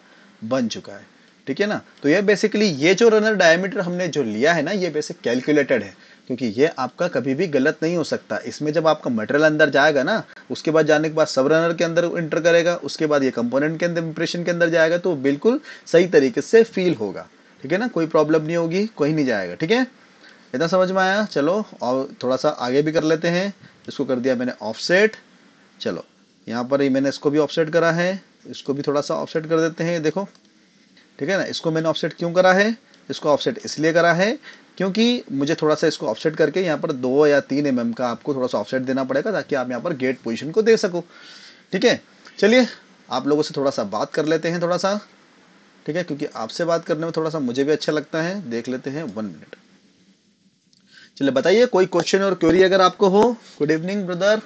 बन चुका है ठीक है ना तो ये बेसिकली ये जो रनर डायमीटर हमने जो लिया है ना ये बेसिक कैलकुलेटेड है क्योंकि ये आपका कभी भी गलत नहीं हो सकता इसमें जब आपका मटेरियल अंदर जाएगा ना उसके बाद जाने के बाद सब रनर के अंदर इंटर करेगा उसके बाद ये कंपोनेंट के अंदर इंप्रेशन के अंदर जाएगा तो बिल्कुल सही तरीके से फील होगा ठीक है ना कोई प्रॉब्लम नहीं होगी कोई नहीं जाएगा ठीक है इतना समझ में आया चलो और थोड़ा सा आगे भी कर लेते हैं इसको कर दिया मैंने ऑफसेट चलो यहाँ पर ही मैंने इसको भी ऑफसेट करा है इसको भी थोड़ा सा ऑफसेट कर देते हैं देखो ठीक है ना इसको मैंने ऑफसेट क्यों करा है इसको ऑफसेट इसलिए करा है क्योंकि मुझे थोड़ा सा इसको ऑफसेट करके यहाँ पर दो या तीन एम का आपको थोड़ा सा ऑफसेट देना पड़ेगा ताकि आप यहाँ पर गेट पोजिशन को दे सको ठीक है चलिए आप लोगों से थोड़ा सा बात कर लेते हैं थोड़ा सा ठीक है क्योंकि आपसे बात करने में थोड़ा सा मुझे भी अच्छा लगता है देख लेते हैं वन मिनट चलिए बताइए कोई क्वेश्चन और क्वेरी अगर आपको हो good evening brother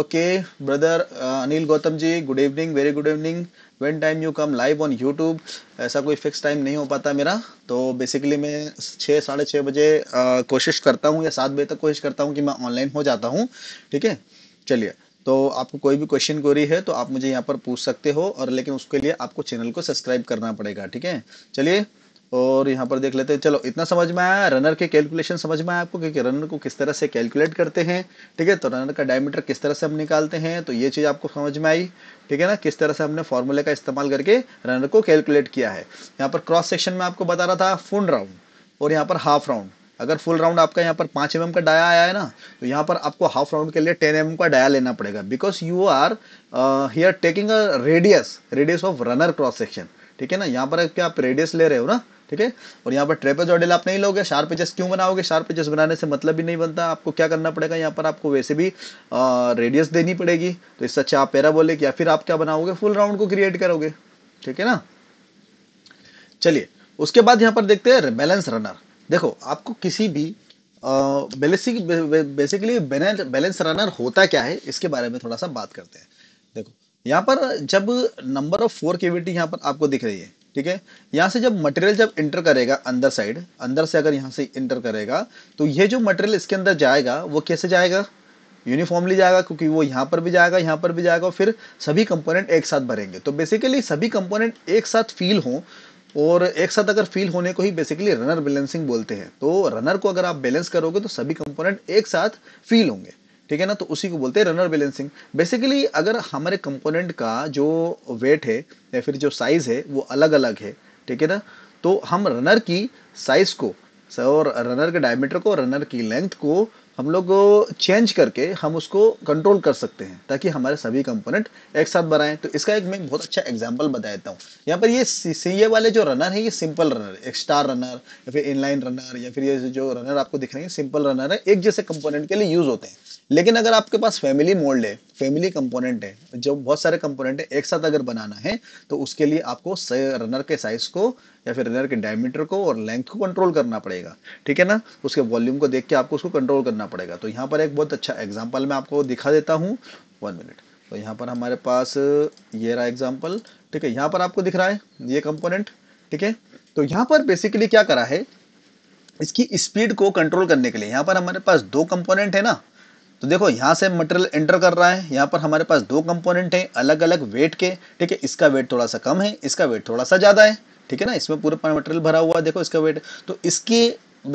okay brother Anil Gautam ji good evening very good evening when time you come live on YouTube ऐसा कोई फिक्स टाइम नहीं हो पाता मेरा तो बेसिकली मैं छः साढ़े छः बजे uh, कोशिश करता हूँ या सात बजे तक कोशिश करता हूँ कि मैं ऑनलाइन हो जाता हूँ ठीक है चलिए तो आपको कोई भी क्वेश्चन क्वेरी है तो आप मुझे यहाँ पर पूछ सकते हो और लेकिन उसके लिए आपको चैनल को सब्सक्राइब करना पड़ेगा ठीक है चलिए और यहाँ पर देख लेते हैं चलो इतना समझ में आया रनर के कैलकुलेशन समझ में आया आपको क्योंकि रनर को किस तरह से कैलकुलेट करते हैं ठीक है तो रनर का डायमीटर किस तरह से हम निकालते हैं तो ये चीज़ आपको समझ में आई ठीक है ना किस तरह से हमने फॉर्मूले का इस्तेमाल करके रनर को कैलकुलेट किया है यहाँ पर क्रॉस सेक्शन में आपको बता रहा था फुल राउंड और यहाँ पर हाफ राउंड अगर फुल राउंड आपका यहाँ पर पांच एम का डाया आया है ना तो यहाँ पर आपको हाफ राउंड के लिए टेन एम का डाया लेना पड़ेगा because you are here taking a radius radius of runner cross section ठीक है ना यहाँ पर क्या आप रेडियस ले रहे हो ना ठीक है और यहाँ पर ट्रेपेजॉइडल आप नहीं लोगे शार्प एजेस क्यों बनाओगे शार्प एजेस बनाने से मतलब भी नहीं बनता आपको क्या करना पड़ेगा यहाँ पर आपको वैसे भी रेडियस देनी पड़ेगी तो इससे अच्छा आप पैराबोलिक या फिर आप क्या बनाओगे फुल राउंड को क्रिएट करोगे ठीक है ना चलिए उसके बाद यहाँ पर देखते हैं बैलेंस रनर देखो आपको किसी भी बेसिक बेसिकली बैलेंस रनर होता क्या है इसके बारे में थोड़ा सा बात करते हैं देखो यहाँ पर जब नंबर ऑफ फोर केविटी यहाँ पर आपको दिख रही है ठीक है यहां से जब मटेरियल जब इंटर करेगा अंदर साइड अंदर से अगर यहां से इंटर करेगा तो ये जो मटेरियल इसके अंदर जाएगा वो कैसे जाएगा यूनिफॉर्मली जाएगा क्योंकि वो यहां पर भी जाएगा यहां पर भी जाएगा फिर सभी कंपोनेंट एक साथ भरेंगे तो बेसिकली सभी कंपोनेंट एक साथ फील हो और एक साथ अगर फील होने को ही बेसिकली रनर बैलेंसिंग बोलते हैं तो रनर को अगर आप बैलेंस करोगे तो सभी कंपोनेंट एक साथ फील होंगे ठीक है ना तो उसी को बोलते हैं रनर बैलेंसिंग बेसिकली अगर हमारे कंपोनेंट का जो वेट है या फिर जो साइज है वो अलग अलग है ठीक है ना तो हम रनर की साइज को और रनर के डायमीटर को रनर की लेंथ को हम लोग चेंज करके हम उसको कंट्रोल कर सकते हैं ताकि हमारे सभी कंपोनेंट एक साथ बनाएं तो इसका एक मैं बहुत अच्छा एग्जाम्पल बता देता हूँ यहाँ पर ये सी ए वाले जो रनर है ये सिंपल रनर एक स्टार रनर या फिर इनलाइन रनर या फिर ये जो रनर आपको दिख रहे हैं सिंपल रनर है एक जैसे कंपोनेंट के लिए यूज होते हैं लेकिन अगर आपके पास फैमिली मोल्ड है फैमिली कंपोनेंट है जो बहुत सारे कंपोनेंट है एक साथ अगर बनाना है तो उसके लिए आपको रनर के साइज को या फिर रनर के डायमीटर को और लेंथ को कंट्रोल करना पड़ेगा ठीक है ना उसके वॉल्यूम को देख के आपको उसको कंट्रोल करना पड़ेगा तो यहाँ पर एक बहुत अच्छा एग्जाम्पल मैं आपको दिखा देता हूँ वन मिनट तो यहाँ पर हमारे पास ये रहा एग्जाम्पल ठीक है यहाँ पर आपको दिख रहा है ये कंपोनेंट ठीक है तो यहाँ पर बेसिकली क्या करा है इसकी स्पीड को कंट्रोल करने के लिए यहाँ पर हमारे पास दो कंपोनेंट है ना तो देखो यहाँ से मटेरियल एंटर कर रहा है यहाँ पर हमारे पास दो कंपोनेंट हैं अलग अलग वेट के ठीक है इसका वेट थोड़ा सा कम है इसका वेट थोड़ा सा ज़्यादा है ठीक है ना इसमें पूरा मटेरियल भरा हुआ देखो इसका वेट तो इसके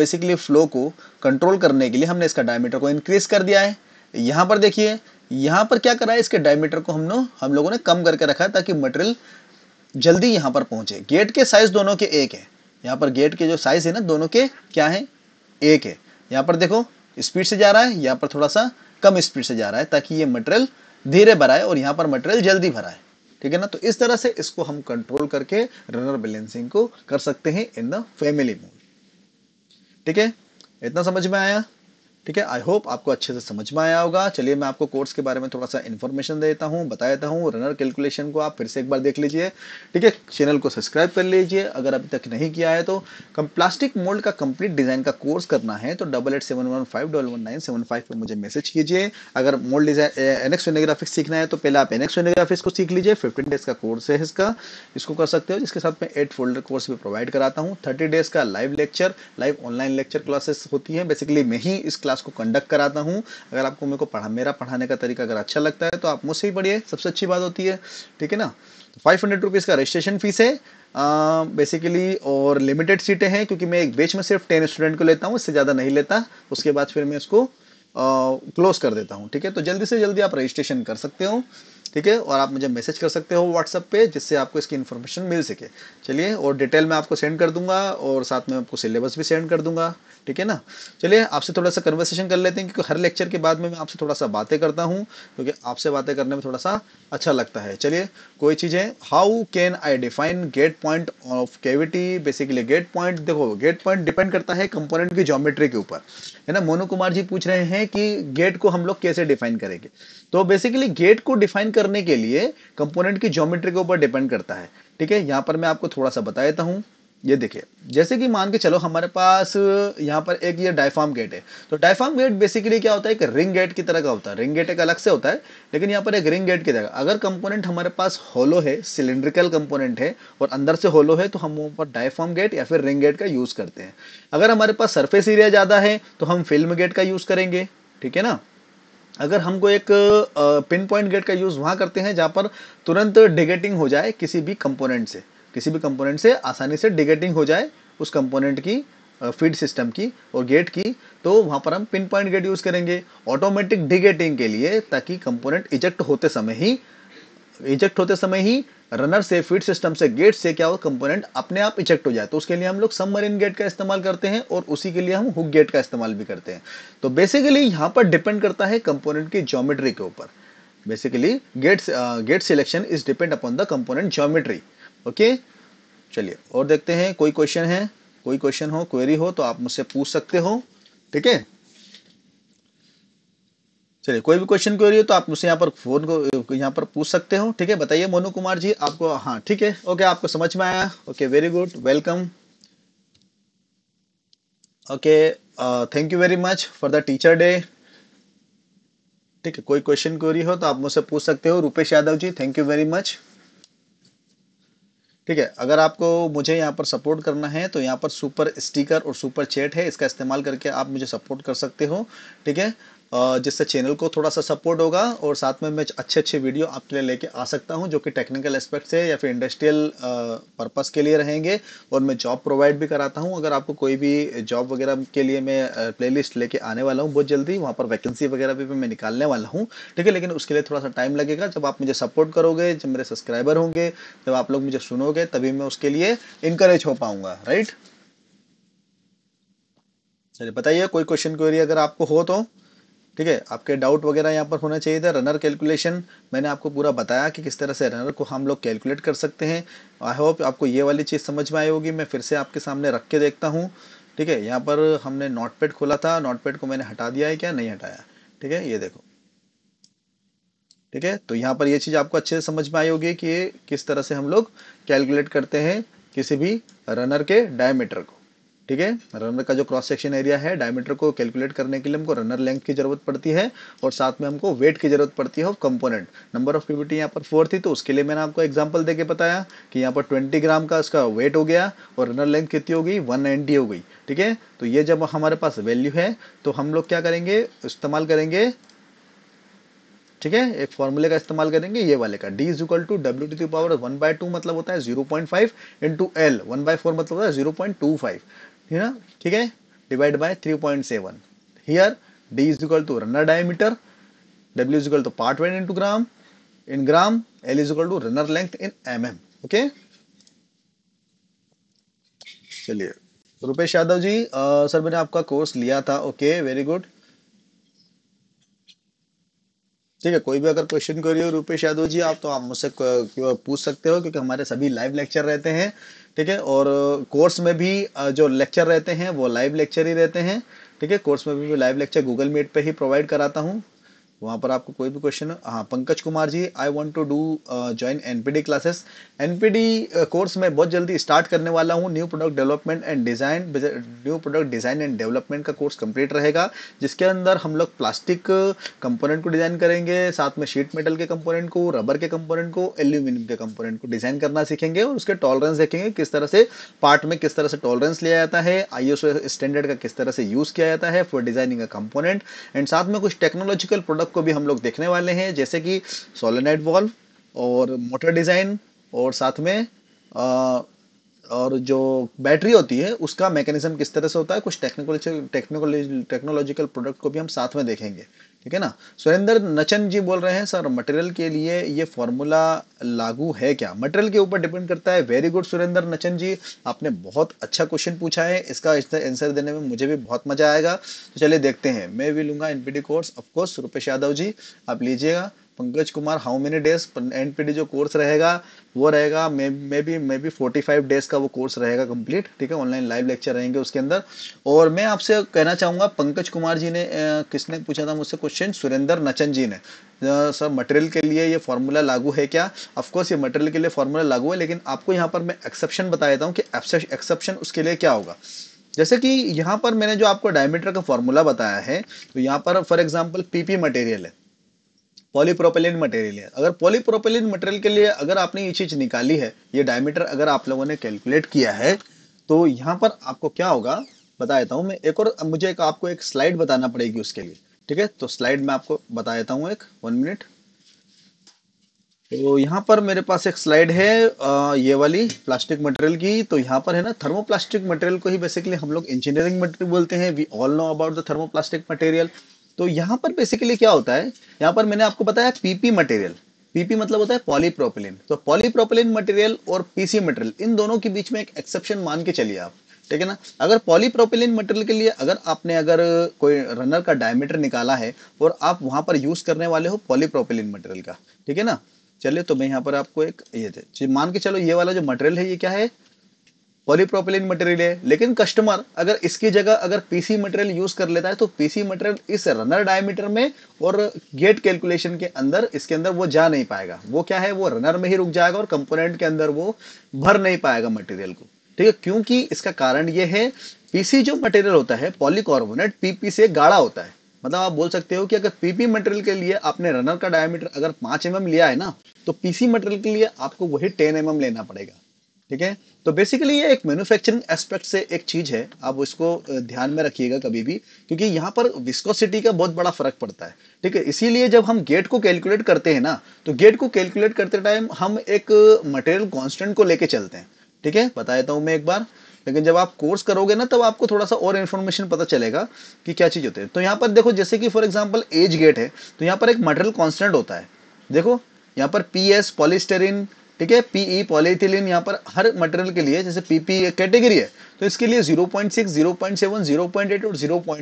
बेसिकली फ्लो को कंट्रोल करने के लिए हमने इसका डायमीटर को इंक्रीज कर दिया है यहाँ पर देखिए यहाँ पर क्या करा है इसके डायमीटर को हम हम लोगों ने कम करके रखा है ताकि मटेरियल जल्दी यहाँ पर पहुंचे गेट के साइज दोनों के एक है यहाँ पर गेट के जो साइज है ना दोनों के क्या है एक है यहाँ पर देखो स्पीड से जा रहा है यहाँ पर थोड़ा सा कम स्पीड से जा रहा है ताकि ये मटेरियल धीरे भराए और यहाँ पर मटेरियल जल्दी भराए ठीक है ना तो इस तरह से इसको हम कंट्रोल करके रनर बैलेंसिंग को कर सकते हैं इन द फैमिली मोड ठीक है इतना समझ में आया ठीक है आई होप आपको अच्छे से समझ में आया होगा चलिए मैं आपको कोर्स के बारे में थोड़ा सा इन्फॉर्मेशन देता हूँ बताया हूँ रनर कैलकुलेशन को आप फिर से एक बार देख लीजिए ठीक है चैनल को सब्सक्राइब कर लीजिए अगर अभी तक नहीं किया है तो कम प्लास्टिक मोल्ड का कंप्लीट डिजाइन का कोर्स करना है तो double eight seven one five double one nine seven five पर मुझे मैसेज कीजिए अगर मोल्ड डिजाइन एनेक्स सोनोग्राफिक्स सीखना है तो पहले आप एनेक्स सोनोग्राफिक्स को सीख लीजिए फिफ्टीन डेज का कोर्स है इसका इसको कर सकते हो जिसके साथ मैं एट फोल्डर कोर्स भी प्रोवाइड कराता हूँ थर्टी डेज का live lecture live online lecture classes होती है बेसिकली मैं ही इस क्लास क्लास को कंडक्ट कराता हूँ अगर आपको मेरे को पढ़ा मेरा पढ़ाने का तरीका अगर अच्छा लगता है तो आप मुझसे ही पढ़िए सबसे अच्छी बात होती है ठीक है ना फाइव हंड्रेड रुपीज़ का रजिस्ट्रेशन फीस है बेसिकली और लिमिटेड सीटें हैं क्योंकि मैं एक बेच में सिर्फ टेन स्टूडेंट को लेता हूँ इससे ज़्यादा नहीं लेता उसके बाद फिर मैं उसको क्लोज कर देता हूँ ठीक है तो जल्दी से जल्दी आप रजिस्ट्रेशन कर सकते हो ठीक है और आप मुझे मैसेज कर सकते हो व्हाट्सएप पे जिससे आपको इसकी इन्फॉर्मेशन मिल सके चलिए और डिटेल मैं आपको सेंड कर दूंगा और साथ में आपको सिलेबस भी सेंड कर दूंगा ठीक है ना चलिए आपसे थोड़ा सा कन्वर्सेशन कर लेते हैं क्योंकि हर लेक्चर के बाद में मैं आपसे थोड़ा सा बातें करता हूँ क्योंकि आपसे बातें करने में थोड़ा सा अच्छा लगता है चलिए कोई चीज़ है how can I define gate point of cavity basically gate point देखो गेट पॉइंट डिपेंड करता है कंपोनेंट की ज्योमेट्री के ऊपर है ना मोनू कुमार जी पूछ रहे हैं कि गेट को हम लोग कैसे डिफाइन करेंगे तो बेसिकली गेट को डिफाइन कर करने के लिए कंपोनेंट की ज्योमेट्री के ऊपर डिपेंड करता है ठीक है यहां पर मैं आपको थोड़ा सा बता देता हूं ये देखिए जैसे कि मान के चलो हमारे पास यहाँ पर एक ये डायफार्म गेट है तो डायफार्म गेट बेसिकली क्या होता है एक रिंग गेट की तरह का होता है रिंग गेट एक अलग से होता है लेकिन यहाँ पर एक रिंग गेट की तरह अगर कंपोनेंट हमारे पास होलो है सिलेंड्रिकल कंपोनेंट है और अंदर से होलो है तो हम वहाँ पर डायफार्म गेट या फिर रिंग गेट का यूज़ करते हैं अगर हमारे पास सर्फेस एरिया ज़्यादा है तो हम फिल्म गेट का यूज़ करेंगे ठीक है ना अगर हमको एक पिन पॉइंट गेट का यूज वहां करते हैं जहां पर तुरंत डिगेटिंग हो जाए किसी भी कंपोनेंट से किसी भी कंपोनेंट से आसानी से डिगेटिंग हो जाए उस कंपोनेंट की फीड सिस्टम की और गेट की तो वहां पर हम पिन पॉइंट गेट यूज करेंगे ऑटोमेटिक डिगेटिंग के लिए ताकि कंपोनेंट इजेक्ट होते समय ही इजेक्ट होते समय ही रनर से फीड सिस्टम से गेट से क्या हो कंपोनेंट अपने आप इजेक्ट हो जाए तो उसके लिए हम लोग सबमरीन गेट का इस्तेमाल करते हैं और उसी के लिए हम हुक गेट का इस्तेमाल भी करते हैं तो बेसिकली यहाँ पर डिपेंड करता है कंपोनेंट की ज्योमेट्री के ऊपर basically gate gate selection is depend upon the component geometry okay चलिए और देखते हैं कोई क्वेश्चन है कोई क्वेश्चन हो क्वेरी हो तो आप मुझसे पूछ सकते हो ठीक है चलिए कोई भी क्वेश्चन क्वेरी हो तो आप मुझसे यहाँ पर फोन को यहाँ पर पूछ सकते हो ठीक है बताइए मोनू कुमार जी आपको हाँ ठीक है ओके आपको समझ में आया okay very good welcome okay thank you very much for the teacher day ठीक है कोई क्वेश्चन क्वेरी हो तो आप मुझसे पूछ सकते हो Rupesh Yadav ji thank you very much ठीक है अगर आपको मुझे यहाँ पर सपोर्ट करना है तो यहाँ पर सुपर स्टिकर और सुपर चैट है इसका इस्तेमाल करके आप मुझे सपोर्ट कर सकते हो ठीक है जिससे चैनल को थोड़ा सा सपोर्ट होगा और साथ में मैं अच्छे अच्छे वीडियो आपके लिए लेके आ सकता हूँ जो कि टेक्निकल एस्पेक्ट से या फिर इंडस्ट्रियल पर्पस के लिए रहेंगे और मैं जॉब प्रोवाइड भी कराता हूँ अगर आपको कोई भी जॉब वगैरह के लिए मैं प्लेलिस्ट लेके आने वाला हूँ बहुत जल्दी वहाँ पर वैकेंसी वगैरह भी मैं निकालने वाला हूँ ठीक है लेकिन उसके लिए थोड़ा सा टाइम लगेगा जब आप मुझे सपोर्ट करोगे जब मेरे सब्सक्राइबर होंगे जब आप लोग मुझे सुनोगे तभी मैं उसके लिए इंकरेज हो पाऊंगा राइट चलिए बताइए कोई क्वेश्चन क्वेरी अगर आपको हो तो ठीक है आपके डाउट वगैरह यहाँ पर होना चाहिए था रनर कैलकुलेशन मैंने आपको पूरा बताया कि किस तरह से रनर को हम लोग कैलकुलेट कर सकते हैं आई होप आपको ये वाली चीज़ समझ में आई होगी मैं फिर से आपके सामने रख के देखता हूँ ठीक है यहाँ पर हमने नोटपैड खोला था नोटपैड को मैंने हटा दिया है क्या नहीं हटाया ठीक है ये देखो ठीक है तो यहाँ पर ये चीज़ आपको अच्छे से समझ में आई होगी कि किस तरह से हम लोग कैलकुलेट करते हैं किसी भी रनर के डायमीटर को ठीक है रनर का जो क्रॉस सेक्शन एरिया है डायमीटर को कैलकुलेट करने के लिए हमको रनर लेंथ की जरूरत पड़ती है और साथ में हमको वेट की जरूरत पड़ती है कंपोनेंट नंबर ऑफ पीवीटी यहाँ पर फोर थी तो उसके लिए मैंने आपको एग्जाम्पल देके बताया कि यहाँ पर ट्वेंटी ग्राम का उसका वेट हो गया और रनर लेंथ कितनी हो गई वन हो गई ठीक है तो ये जब हमारे पास वैल्यू है तो हम लोग क्या करेंगे इस्तेमाल करेंगे ठीक है एक फॉर्मूले का इस्तेमाल करेंगे ये वाले का D equal to W to power one by two मतलब होता है zero point five into L one by four मतलब होता है जीरो पॉइंट टू फाइव है ना ठीक है divide by three point seven here D is equal to runner diameter W is equal to part weight in to gram in gram L is equal to runner length in m okay चलिए रुपेश यादव जी आ, sir मैंने आपका course लिया था okay very good ठीक है कोई भी अगर क्वेश्चन करिए रूपेश यादव जी आप तो आप मुझसे पूछ सकते हो क्योंकि हमारे सभी लाइव लेक्चर रहते हैं ठीक है और कोर्स में भी जो लेक्चर रहते हैं वो लाइव लेक्चर ही रहते हैं ठीक है कोर्स में भी लाइव लेक्चर गूगल मीट पे ही प्रोवाइड कराता हूँ वहां पर आपको कोई भी क्वेश्चन हाँ Pankaj Kumar ji I want to do join NPD classes NPD course मैं बहुत जल्दी स्टार्ट करने वाला हूँ new product development and design new product design and development का कोर्स कंप्लीट रहेगा जिसके अंदर हम लोग प्लास्टिक कंपोनेंट uh, को डिज़ाइन करेंगे साथ में शीट मेटल के कंपोनेंट को रबर के कंपोनेंट को एल्यूमिनियम के कंपोनेंट को डिज़ाइन करना सीखेंगे और उसके टॉलरेंस देखेंगे किस तरह से पार्ट में किस तरह से टॉलरेंस लिया जाता है आई स्टैंडर्ड का किस तरह से यूज़ किया जाता है for designing a component and साथ में कुछ टेक्नोलॉजिकल प्रोडक्ट को भी हम लोग देखने वाले हैं जैसे कि सोलोनाइट वॉल्व और मोटर डिज़ाइन और साथ में और जो बैटरी होती है उसका मैकेनिज्म किस तरह से होता है कुछ टेक्निकल टेक्नोलॉजिकल प्रोडक्ट को भी हम साथ में देखेंगे ठीक है ना सुरेंद्र नचन जी बोल रहे हैं सर मटेरियल के लिए ये फॉर्मूला लागू है क्या मटेरियल के ऊपर डिपेंड करता है वेरी गुड सुरेंद्र नचन जी आपने बहुत अच्छा क्वेश्चन पूछा है इसका आंसर देने में मुझे भी बहुत मजा आएगा तो चलिए देखते हैं मैं भी लूंगा NPD course of course Rupesh Yadav ji आप लीजिएगा Pankaj Kumar how many days NPD जो कोर्स रहेगा वो रहेगा may maybe maybe forty five days का वो कोर्स रहेगा कंप्लीट ठीक है ऑनलाइन लाइव लेक्चर रहेंगे उसके अंदर और मैं आपसे कहना चाहूंगा पंकज कुमार जी ने किसने पूछा था मुझसे क्वेश्चन सुरेंद्र नचन जी ने सर मटेरियल के लिए ये फॉर्मूला लागू है क्या ऑफकोर्स ये मटेरियल के लिए फॉर्मूला लागू है लेकिन आपको यहाँ पर मैं एक्सेप्शन बता देता हूँ कि एक्सेप्शन उसके लिए क्या होगा जैसे कि यहाँ पर मैंने जो आपको डायमीटर का फॉर्मूला बताया है तो यहाँ पर फॉर एग्जाम्पल पीपी मटेरियल है पॉलीप्रोपेलिन मटेरियल है अगर पॉलीप्रोपेलिन मटेरियल के लिए अगर आपने ये चीज निकाली है ये डायमीटर अगर आप लोगों ने कैलकुलेट किया है तो यहाँ पर आपको क्या होगा बता देता हूँ मैं एक और मुझे एक आपको एक स्लाइड बताना पड़ेगी उसके लिए ठीक है तो स्लाइड में आपको बता देता हूँ एक वन मिनट तो यहाँ पर मेरे पास एक स्लाइड है ये वाली प्लास्टिक मटेरियल की तो यहाँ पर है ना थर्मोप्लास्टिक मटेरियल को ही बेसिकली हम लोग इंजीनियरिंग मटेरियल बोलते हैं we all know about the thermoplastic material तो यहां पर बेसिकली क्या होता है यहां पर मैंने आपको बताया पीपी मटेरियल पीपी मतलब होता है पॉलीप्रोपिलिन तो पॉलीप्रोपिलिन मटेरियल और पीसी मटेरियल इन दोनों के बीच में एक एक्सेप्शन मान के चलिए आप ठीक है ना अगर पॉलीप्रोपिलिन मटेरियल के लिए अगर आपने अगर कोई रनर का डायमीटर निकाला है और आप वहां पर यूज करने वाले हो पॉलीप्रोपिलिन मटेरियल का ठीक है ना चलिए तो मैं यहाँ पर आपको एक ये मान के चलो ये वाला जो मटेरियल है ये क्या है पॉलीप्रोपिलीन मटेरियल है लेकिन कस्टमर अगर इसकी जगह अगर पीसी मटेरियल यूज कर लेता है तो पीसी मटेरियल इस रनर डायमीटर में और गेट कैलकुलेशन के अंदर इसके अंदर वो जा नहीं पाएगा वो क्या है वो रनर में ही रुक जाएगा और कंपोनेंट के अंदर वो भर नहीं पाएगा मटेरियल को ठीक है क्योंकि इसका कारण ये है पीसी जो मटेरियल होता है पॉलीकार्बोनेट पीपी से गाढ़ा होता है मतलब आप बोल सकते हो कि अगर पीपी मटेरियल के लिए आपने रनर का डायमीटर अगर पांच एम लिया है ना तो पीसी मटेरियल के लिए आपको वही टेन एम लेना पड़ेगा ठीक है तो बेसिकली ये एक मैन्युफैक्चरिंग एस्पेक्ट से एक चीज है आप उसको ध्यान में रखिएगा कभी भी क्योंकि यहाँ पर विस्कोसिटी का बहुत बड़ा फर्क पड़ता है ठीक है इसीलिए जब हम गेट को कैलकुलेट करते हैं ना तो गेट को कैलकुलेट करते टाइम हम एक मटेरियल कॉन्स्टेंट को लेके चलते हैं ठीक है बता देता हूँ मैं एक बार लेकिन जब आप कोर्स करोगे ना तब आपको थोड़ा सा और इन्फॉर्मेशन पता चलेगा कि क्या चीज होते हैं तो यहाँ पर देखो जैसे कि फॉर एग्जाम्पल एज गेट है तो यहाँ पर एक मटेरियल कॉन्स्टेंट होता है देखो यहाँ पर पी एस पॉलिस्टेरिन ठीक है पीई पॉलीथिलीन e, यहाँ पर हर मटेरियल के लिए जैसे पीपी कैटेगरी है तो इसके लिए 0.6, 0.7, 0.8 और 0.9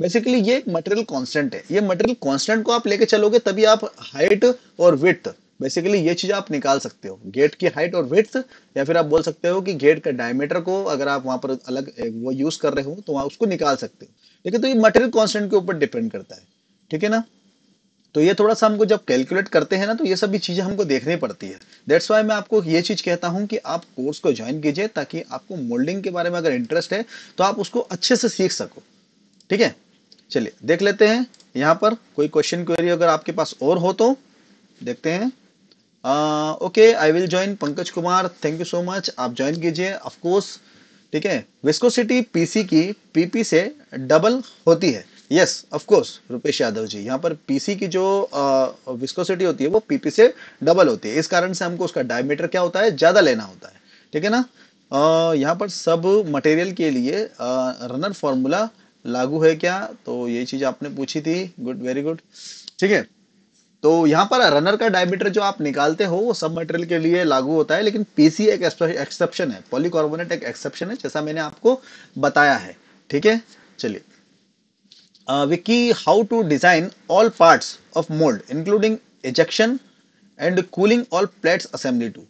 बेसिकली ये मटेरियल कांस्टेंट है ये मटेरियल कांस्टेंट को आप लेके चलोगे तभी आप हाइट और विथ बेसिकली ये चीज आप निकाल सकते हो गेट की हाइट और विथ या फिर आप बोल सकते हो कि गेट का डायमीटर को अगर आप वहां पर अलग वो यूज कर रहे हो तो वहां उसको निकाल सकते हो लेकिन तो ये मटेरियल कॉन्स्टेंट के ऊपर डिपेंड करता है ठीक है ना तो ये थोड़ा सा हमको जब कैलकुलेट करते हैं ना तो ये सभी चीज़ें हमको देखनी पड़ती है दैट्स वाई मैं आपको ये चीज़ कहता हूँ कि आप कोर्स को ज्वाइन कीजिए ताकि आपको मोल्डिंग के बारे में अगर इंटरेस्ट है तो आप उसको अच्छे से सीख सको ठीक है चलिए देख लेते हैं यहाँ पर कोई क्वेश्चन क्वेरी अगर आपके पास और हो तो देखते हैं okay I will join Pankaj Kumar thank you so much आप ज्वाइन कीजिए ऑफकोर्स ठीक है विस्कोसिटी पीसी की पीपी से डबल होती है yes of course Rupesh Yadav ji यहाँ पर पीसी की जो विस्कोसिटी होती है वो पीपी से डबल होती है इस कारण से हमको उसका डायमीटर क्या होता है ज्यादा लेना होता है ठीक है ना यहाँ पर सब मटेरियल के लिए रनर फॉर्मूला लागू है क्या तो ये चीज आपने पूछी थी गुड वेरी गुड ठीक है तो यहाँ पर रनर का डायमीटर जो आप निकालते हो वो सब मटेरियल के लिए लागू होता है लेकिन पीसी एक एक्सेप्शन है पॉलीकार्बोनेट एक एक्सेप्शन है जैसा मैंने आपको बताया है ठीक है चलिए uh, wiki how to design all parts of mold including ejection and cooling all plates assembly too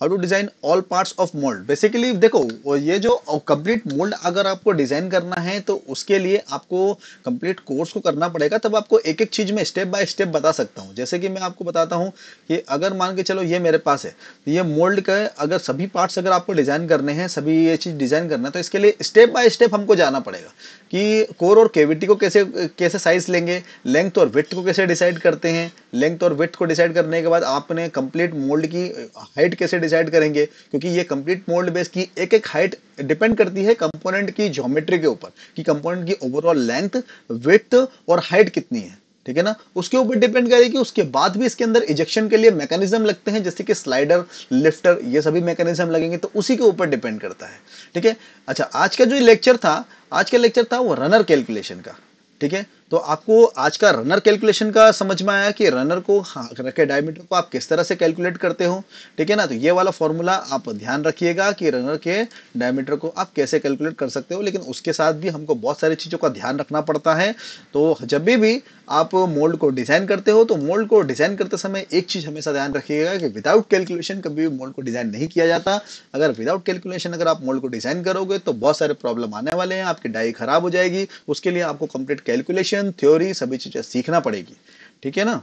how to design all parts of mould basically देखो ये जो कंप्लीट मोल्ड अगर आपको डिजाइन करना है तो उसके लिए आपको कंप्लीट कोर्स को करना पड़ेगा तब आपको एक एक चीज में स्टेप बाय स्टेप बता सकता हूँ जैसे कि मैं आपको बताता हूँ कि अगर मान के चलो ये मेरे पास है तो ये मोल्ड का अगर सभी पार्ट्स अगर आपको डिजाइन करने हैं सभी ये चीज डिजाइन करना है तो इसके लिए स्टेप बाय स्टेप हमको जाना पड़ेगा कि कोर और केविटी को कैसे कैसे साइज लेंगे लेंथ और विथ को कैसे डिसाइड करते हैं लेंथ और विथ को डिसाइड करने के बाद आपने कंप्लीट मोल्ड की हाइट कैसे डिसाइड करेंगे क्योंकि ये कंप्लीट मोल्ड बेस की एक एक हाइट डिपेंड करती है कंपोनेंट की ज्योमेट्री के ऊपर कि कंपोनेंट की ओवरऑल लेंथ विथ और हाइट कितनी है ठीक है ना उसके ऊपर डिपेंड करेगी उसके बाद भी इसके अंदर इजेक्शन के लिए मैकेनिज्म लगते हैं जैसे कि स्लाइडर लिफ्टर ये सभी मैकेनिज्म लगेंगे तो उसी के ऊपर डिपेंड करता है ठीक है अच्छा आज का जो लेक्चर था आज का लेक्चर था वो रनर कैलकुलेशन का ठीक है तो आपको आज का रनर कैलकुलेशन का समझ में आया कि रनर को हाँ के डायमीटर को आप किस तरह से कैलकुलेट करते हो ठीक है ना तो ये वाला फॉर्मूला आप ध्यान रखिएगा कि रनर के डायमीटर को आप कैसे कैलकुलेट कर सकते हो लेकिन उसके साथ भी हमको बहुत सारी चीज़ों का ध्यान रखना पड़ता है तो जब भी भी आप मोल्ड को डिज़ाइन करते हो तो मोल्ड को डिज़ाइन करते समय एक चीज़ हमेशा ध्यान रखिएगा कि विदाउट कैलकुलेशन कभी भी मोल्ड को डिज़ाइन नहीं किया जाता अगर विदाउट कैलकुलेशन अगर आप मोल्ड को डिज़ाइन करोगे तो बहुत सारे प्रॉब्लम आने वाले हैं आपकी डाई खराब हो जाएगी उसके लिए आपको कंप्लीट कैलकुलेशन डिफिनेशन थ्योरी सभी चीजें सीखना पड़ेगी ठीक है ना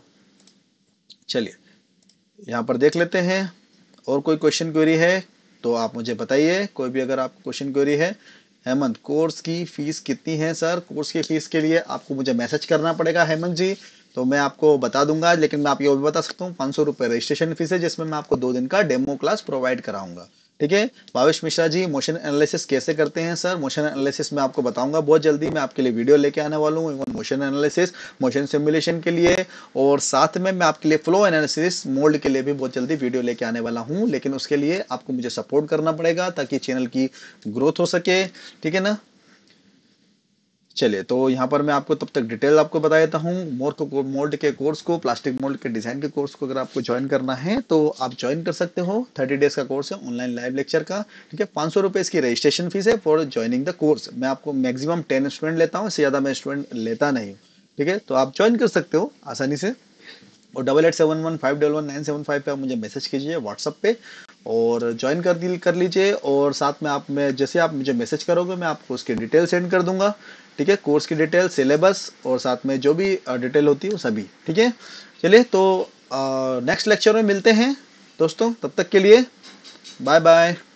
चलिए यहां पर देख लेते हैं और कोई क्वेश्चन क्वेरी है तो आप मुझे बताइए कोई भी अगर आप क्वेश्चन क्वेरी है हेमंत कोर्स की फीस कितनी है सर कोर्स की फीस के लिए आपको मुझे मैसेज करना पड़ेगा हेमंत जी तो मैं आपको बता दूंगा लेकिन मैं आप ये भी बता सकता हूँ पांच सौ रुपए रजिस्ट्रेशन फीस है जिसमें मैं आपको दो दिन का डेमो क्लास प्रोवाइड कराऊंगा ठीक है भावेश मिश्रा जी मोशन एनालिसिस कैसे करते हैं सर मोशन एनालिसिस मैं आपको बताऊंगा बहुत जल्दी मैं आपके लिए वीडियो लेके आने वाला हूँ मोशन एनालिसिस मोशन सिमुलेशन के लिए और साथ में मैं आपके लिए फ्लो एनालिसिस मोल्ड के लिए भी बहुत जल्दी वीडियो लेके आने वाला हूँ लेकिन उसके लिए आपको मुझे सपोर्ट करना पड़ेगा ताकि चैनल की ग्रोथ हो सके ठीक है ना चलिए तो यहाँ पर मैं आपको तब तक डिटेल आपको बता देता हूँ मोर को मोल्ड के कोर्स को प्लास्टिक मोल्ड के डिजाइन के कोर्स को अगर आपको ज्वाइन करना है तो आप ज्वाइन कर सकते हो थर्टी डेज का कोर्स है ऑनलाइन लाइव लेक्चर का ठीक है पाँच सौ रुपये इसकी रजिस्ट्रेशन फीस है फॉर ज्वाइनिंग द कोर्स मैं आपको मैक्सिमम टेन स्टूडेंट लेता हूँ इससे ज़्यादा मैं स्टूडेंट लेता नहीं ठीक है तो आप ज्वाइन कर सकते हो आसानी से और double eight seven one five double one nine seven five पे आप मुझे मैसेज कीजिए व्हाट्सअप पे और ज्वाइन कर कर लीजिए और साथ में आप मैं जैसे आप मुझे मैसेज करोगे मैं आपको उसकी डिटेल सेंड कर दूंगा ठीक है कोर्स की डिटेल सिलेबस और साथ में जो भी डिटेल होती है वो सभी ठीक है चलिए तो नेक्स्ट लेक्चर में मिलते हैं दोस्तों तब तक के लिए बाय बाय